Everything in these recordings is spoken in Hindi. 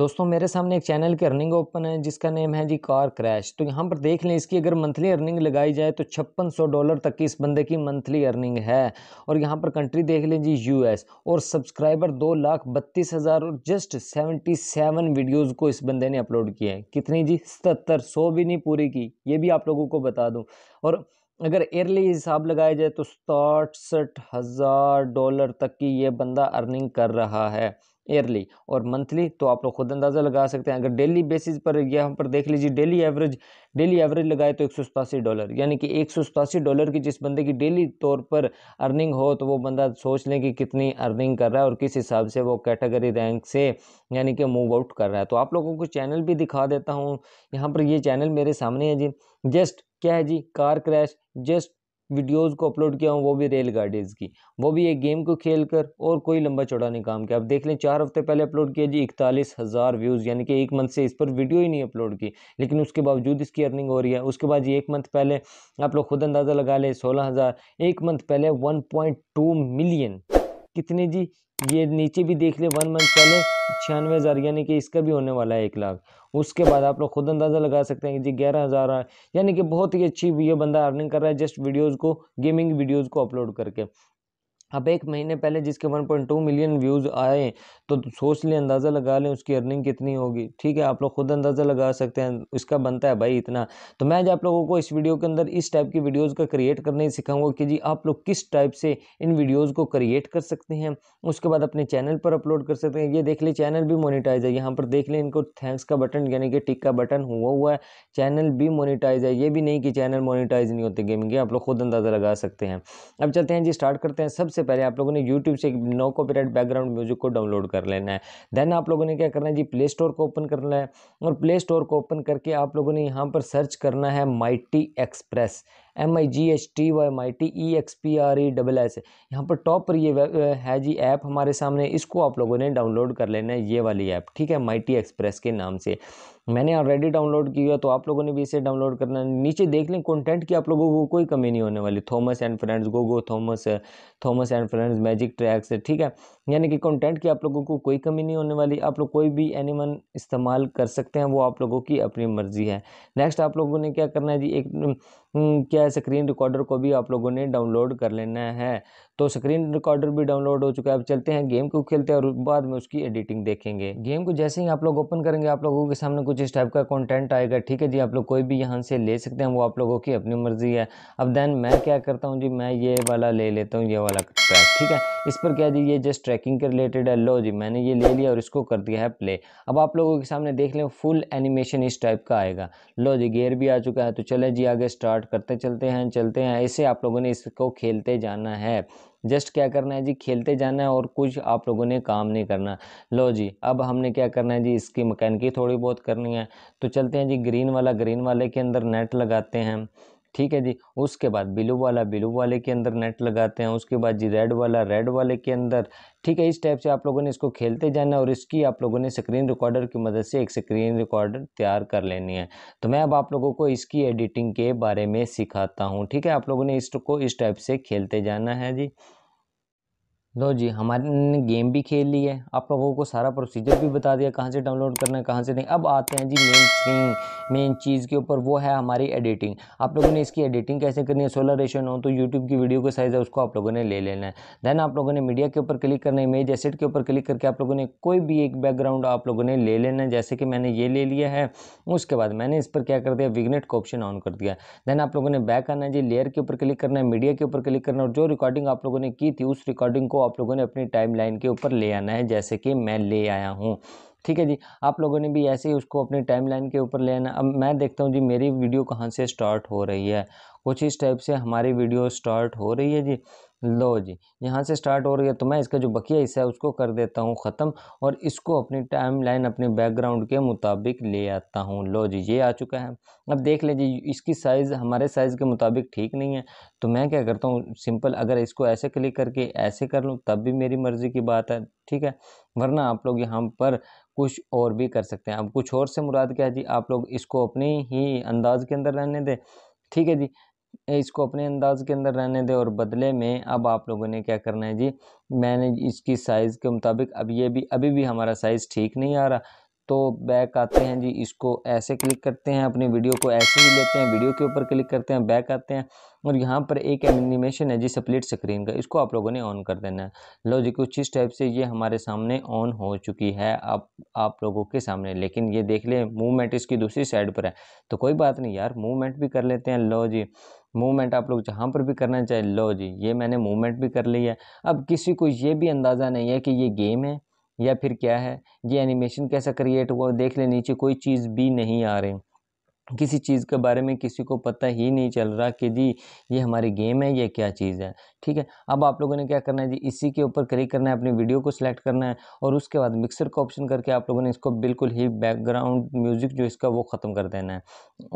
दोस्तों मेरे सामने एक चैनल की अर्निंग ओपन है जिसका नेम है जी कार क्रैश तो यहाँ पर देख लें इसकी अगर मंथली अर्निंग लगाई जाए तो छप्पन सौ डॉलर तक की इस बंदे की मंथली अर्निंग है और यहाँ पर कंट्री देख लें जी यूएस और सब्सक्राइबर दो लाख बत्तीस हज़ार और जस्ट सेवेंटी सेवन वीडियोज़ को इस बंदे ने अपलोड किए हैं कितनी जी सतर सौ भी नहीं पूरी की ये भी आप लोगों को बता दूँ और अगर एयरली हिसाब लगाया जाए तो सतासठ हज़ार डॉलर तक की ये बंदा अर्निंग कर रहा है ईयरली और मंथली तो आप लोग खुद अंदाज़ा लगा सकते हैं अगर डेली बेसिस पर यहाँ पर देख लीजिए डेली एवरेज डेली एवरेज लगाए तो एक डॉलर यानी कि एक डॉलर की जिस बंदे की डेली तौर पर अर्निंग हो तो वो बंदा सोच लें कि कितनी अर्निंग कर रहा है और किस हिसाब से वो कैटेगरी रैंक से यानी कि मूव आउट कर रहा है तो आप लोगों को चैनल भी दिखा देता हूँ यहाँ पर ये चैनल मेरे सामने है जी जस्ट क्या है जी कार क्रैश जस्ट वीडियोज़ को अपलोड किया हूँ वो भी रेल गाड़ीज़ की वो भी एक गेम को खेल कर और कोई लंबा चौड़ा नहीं काम किया आप देख लें चार हफ्ते पहले अपलोड किया जी इकतालीस हज़ार व्यूज़ यानी कि एक मंथ से इस पर वीडियो ही नहीं अपलोड की लेकिन उसके बावजूद इसकी अर्निंग हो रही है उसके बाद ये एक मंथ पहले आप लोग खुद अंदाज़ा लगा लें सोलह हज़ार एक मंथ पहले वन पॉइंट टू मिलियन कितने जी ये नीचे भी देख ले वन मंथ पहले छियानवे हज़ार यानी कि इसका भी होने वाला है एक लाख उसके बाद आप लोग खुद अंदाज़ा लगा सकते हैं कि जी ग्यारह हज़ार यानी कि बहुत ही अच्छी ये बंदा अर्निंग कर रहा है जस्ट वीडियोज़ को गेमिंग वीडियोज़ को अपलोड करके अब एक महीने पहले जिसके 1.2 मिलियन व्यूज़ आए तो सोच लें अंदाज़ा लगा लें उसकी अर्निंग कितनी होगी ठीक है आप लोग खुद अंदाज़ा लगा सकते हैं इसका बनता है भाई इतना तो मैं आज आप लोगों को इस वीडियो के अंदर इस टाइप की वीडियोज़ का क्रिएट करने सिखाऊंगा कि जी आप लोग किस टाइप से इन वीडियोज़ को क्रिएट कर सकते हैं उसके बाद अपने चैनल पर अपलोड कर सकते हैं ये देख लें चैनल भी मोनिटाइज है यहाँ पर देख लें इनको थैंक्स का बटन यानी कि टिक का बटन हुआ हुआ है चैनल भी मोनिटाइज है ये भी नहीं कि चैनल मोनिटाइज नहीं होते गेमिंग के आप लोग खुद अंदाज़ा लगा सकते हैं अब चलते हैं जी स्टार्ट करते हैं सबसे सबसे पहले आप लोगों ने यूट्यूब से एक नो कॉपीराइट बैकग्राउंड म्यूजिक को डाउनलोड कर लेना है देन आप लोगों ने क्या करना है जी प्ले स्टोर को ओपन करना है और प्ले स्टोर को ओपन करके आप लोगों ने यहाँ पर सर्च करना है mighty express M I G H T Y M I T E X P R E double S यहाँ पर टॉप पर ये है जी ऐप हमारे सामने इसको आप लोगों ने डाउनलोड कर लेना है ये वाली ऐप ठीक है माइटी एक्सप्रेस के नाम से मैंने ऑलरेडी डाउनलोड किया तो आप लोगों ने भी इसे डाउनलोड करना है नीचे देख लें कंटेंट की आप लोगों को कोई कमी नहीं होने वाली Thomas and friends go go Thomas Thomas and friends magic tracks ठीक है यानी कि कंटेंट की आप लोगों को कोई कमी नहीं होने वाली आप लोग कोई भी एनिमन इस्तेमाल कर सकते हैं वो आप लोगों की अपनी मर्ज़ी है नेक्स्ट आप लोगों ने क्या करना है जी एक क्या है स्क्रीन रिकॉर्डर को भी आप लोगों ने डाउनलोड कर लेना है तो स्क्रीन रिकॉर्डर भी डाउनलोड हो चुका है अब चलते हैं गेम को खेलते हैं और बाद में उसकी एडिटिंग देखेंगे गेम को जैसे ही आप लोग ओपन करेंगे आप लोगों के सामने कुछ इस टाइप का कॉन्टेंट आएगा ठीक है जी आप लोग कोई भी यहाँ से ले सकते हैं वो आप लोगों की अपनी मर्ज़ी है अब देन मैं क्या करता हूँ जी मैं ये वाला ले लेता हूँ ये वाला करता है ठीक है इस पर क्या जी ये जस्ट ट्रैकिंग के रिलेटेड है लो जी मैंने ये ले लिया और इसको कर दिया है प्ले अब आप लोगों के सामने देख लें फुल एनिमेशन इस टाइप का आएगा लो जी गेयर भी आ चुका है तो चले जी आगे स्टार्ट करते चलते हैं चलते हैं ऐसे आप लोगों ने इसको खेलते जाना है जस्ट क्या करना है जी खेलते जाना है और कुछ आप लोगों ने काम नहीं करना लो जी अब हमने क्या करना है जी इसकी मकैनिकी थोड़ी बहुत करनी है तो चलते हैं जी ग्रीन वाला ग्रीन वाले के अंदर नेट लगाते हैं ठीक है जी उसके बाद बिलू वाला बिलू वाले के अंदर नेट लगाते हैं उसके बाद जी रेड वाला रेड वाले के अंदर ठीक है इस टाइप से आप लोगों ने इसको खेलते जाना और इसकी आप लोगों ने स्क्रीन रिकॉर्डर की मदद से एक स्क्रीन रिकॉर्डर तैयार कर लेनी है तो मैं अब आप लोगों को इसकी एडिटिंग के बारे में सिखाता हूँ ठीक है आप लोगों ने इसको इस टाइप से खेलते जाना है जी लो जी हमारे गेम भी खेल ली है आप लोगों को सारा प्रोसीजर भी बता दिया कहाँ से डाउनलोड करना है कहाँ से नहीं अब आते हैं जी मेन थिंग मेन चीज़ के ऊपर वो है हमारी एडिटिंग आप लोगों ने इसकी एडिटिंग कैसे करनी है सोलर रेशन हो तो यूट्यूब की वीडियो का साइज़ है उसको आप लोगों ने ले लेना है देन आप लोगों ने मीडिया के ऊपर क्लिक करना है इमेज एसेट के ऊपर क्लिक करके आप लोगों ने कोई भी एक बैकग्राउंड आप लोगों ने ले लेना है जैसे कि मैंने ये ले लिया है उसके बाद मैंने इस पर क्या कर दिया विगनेट का ऑप्शन ऑन कर दिया देन आप लोगों ने बैक आना है जी लेयर के ऊपर क्लिक करना है मीडिया के ऊपर क्लिक करना है और जो रिकॉर्डिंग आप लोगों ने की थी उस रिकॉर्डिंग को आप लोगों ने अपनी टाइमलाइन के ऊपर ले आना है जैसे कि मैं ले आया हूँ ठीक है जी आप लोगों ने भी ऐसे ही उसको अपनी टाइमलाइन के ऊपर ले आना अब मैं देखता हूँ जी मेरी वीडियो कहाँ से स्टार्ट हो रही है कुछ इस टाइप से हमारी वीडियो स्टार्ट हो रही है जी लो जी यहाँ से स्टार्ट हो रही है तो मैं इसका जो बकिया हिस्सा है उसको कर देता हूँ ख़त्म और इसको अपनी टाइम लाइन अपने बैकग्राउंड के मुताबिक ले आता हूँ लो जी ये आ चुका है अब देख लीजिए इसकी साइज़ हमारे साइज़ के मुताबिक ठीक नहीं है तो मैं क्या करता हूँ सिंपल अगर इसको ऐसे क्लिक करके ऐसे कर लूँ तब भी मेरी मर्ज़ी की बात है ठीक है वरना आप लोग यहाँ पर कुछ और भी कर सकते हैं अब कुछ और से मुराद क्या है जी आप लोग इसको अपने ही अंदाज के अंदर रहने दें ठीक है जी इसको अपने अंदाज के अंदर रहने दें और बदले में अब आप लोगों ने क्या करना है जी मैंने इसकी साइज़ के मुताबिक अब ये भी अभी भी हमारा साइज़ ठीक नहीं आ रहा तो बैक आते हैं जी इसको ऐसे क्लिक करते हैं अपनी वीडियो को ऐसे ही लेते हैं वीडियो के ऊपर क्लिक करते हैं बैक आते हैं और यहाँ पर एक एनिमेशन है जी स्प्लिट स्क्रीन का इसको आप लोगों ने ऑन कर देना है लो जी कुछ इस टाइप से ये हमारे सामने ऑन हो चुकी है आप आप लोगों के सामने लेकिन ये देख लें मूवमेंट इसकी दूसरी साइड पर है तो कोई बात नहीं यार मूवमेंट भी कर लेते हैं लो जी मूवमेंट आप लोग जहाँ पर भी करना चाहें लो जी ये मैंने मूवमेंट भी कर ली है अब किसी को ये भी अंदाज़ा नहीं है कि ये गेम है या फिर क्या है ये एनिमेशन कैसा क्रिएट हुआ देख ले नीचे कोई चीज़ भी नहीं आ रही किसी चीज़ के बारे में किसी को पता ही नहीं चल रहा कि जी ये हमारी गेम है ये क्या चीज़ है ठीक है अब आप लोगों ने क्या करना है जी इसी के ऊपर क्लिक करना है अपनी वीडियो को सिलेक्ट करना है और उसके बाद मिक्सर का ऑप्शन करके आप लोगों ने इसको बिल्कुल ही बैकग्राउंड म्यूज़िक जो इसका वो ख़त्म कर देना है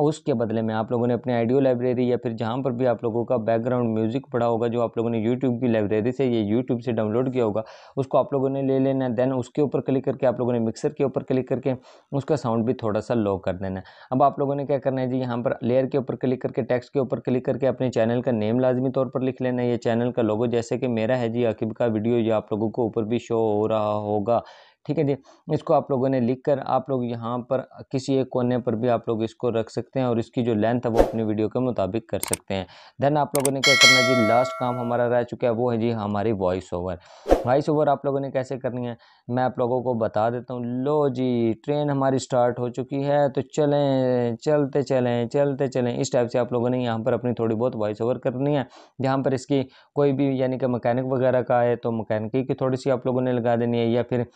उसके बदले में आप लोगों ने अपने आइडियो लाइब्रेरी या फिर जहाँ पर भी आप लोगों का बैकग्राउंड म्यूज़िक पड़ा होगा जो आप लोगों ने यूट्यूब की लाइब्रेरी से या यूट्यूब से डाउनलोड किया होगा उसको आप लोगों ने ले लेना है देन उसके ऊपर क्लिक करके आप लोगों ने मिक्सर के ऊपर क्लिक करके उसका साउंड भी थोड़ा सा लो कर देना है अब आप लोगों ने क्या करना है जी यहाँ पर लेयर के ऊपर क्लिक करके टेक्स्ट के ऊपर क्लिक करके अपने चैनल का नेम लाजमी तौर पर लिख लेना है ये चैनल का लोगो जैसे कि मेरा है जी अकीब का वीडियो ये आप लोगों को ऊपर भी शो हो रहा होगा ठीक है जी इसको आप लोगों ने लिख कर आप लोग यहाँ पर किसी एक कोने पर भी आप लोग इसको रख सकते हैं और इसकी जो लेंथ है वो अपनी वीडियो के मुताबिक कर सकते हैं देन आप लोगों ने क्या करना जी लास्ट काम हमारा रह चुका है वो है जी हमारी वॉइस ओवर वॉइस ओवर आप लोगों ने कैसे करनी है मैं आप लोगों को बता देता हूँ लो जी ट्रेन हमारी स्टार्ट हो चुकी है तो चलें चलते चलें चलते चलें इस टाइप से आप लोगों ने यहाँ पर अपनी थोड़ी बहुत वॉइस ओवर करनी है जहाँ पर इसकी कोई भी यानी कि मकैनिक वगैरह का है तो मकैनिक की थोड़ी सी आप लोगों ने लगा देनी है या फिर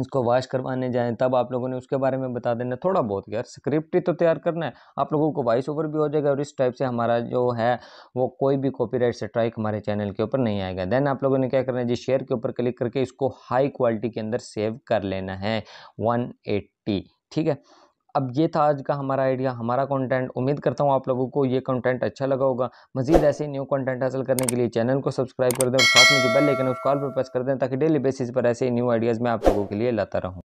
इसको वॉश करवाने जाएं तब आप लोगों ने उसके बारे में बता देना थोड़ा बहुत यार स्क्रिप्ट ही तो तैयार करना है आप लोगों को वॉइस ओवर भी हो जाएगा और इस टाइप से हमारा जो है वो कोई भी कॉपीराइट स्ट्राइक हमारे चैनल के ऊपर नहीं आएगा देन आप लोगों ने क्या करना है जी शेयर के ऊपर क्लिक करके इसको हाई क्वालिटी के अंदर सेव कर लेना है वन ठीक है अब ये था आज का हमारा आइडिया हमारा कंटेंट उम्मीद करता हूँ आप लोगों को ये कंटेंट अच्छा लगा होगा मजीद ऐसे ही न्यू कंटेंट हासिल करने के लिए चैनल को सब्सक्राइब कर दें और साथ में जो बेल लेकिन उस कॉल पर प्रेस कर दें ताकि डेली बेसिस पर ऐसे ही न्यू आइडियाज़ मैं आप लोगों के लिए लाता रहूँ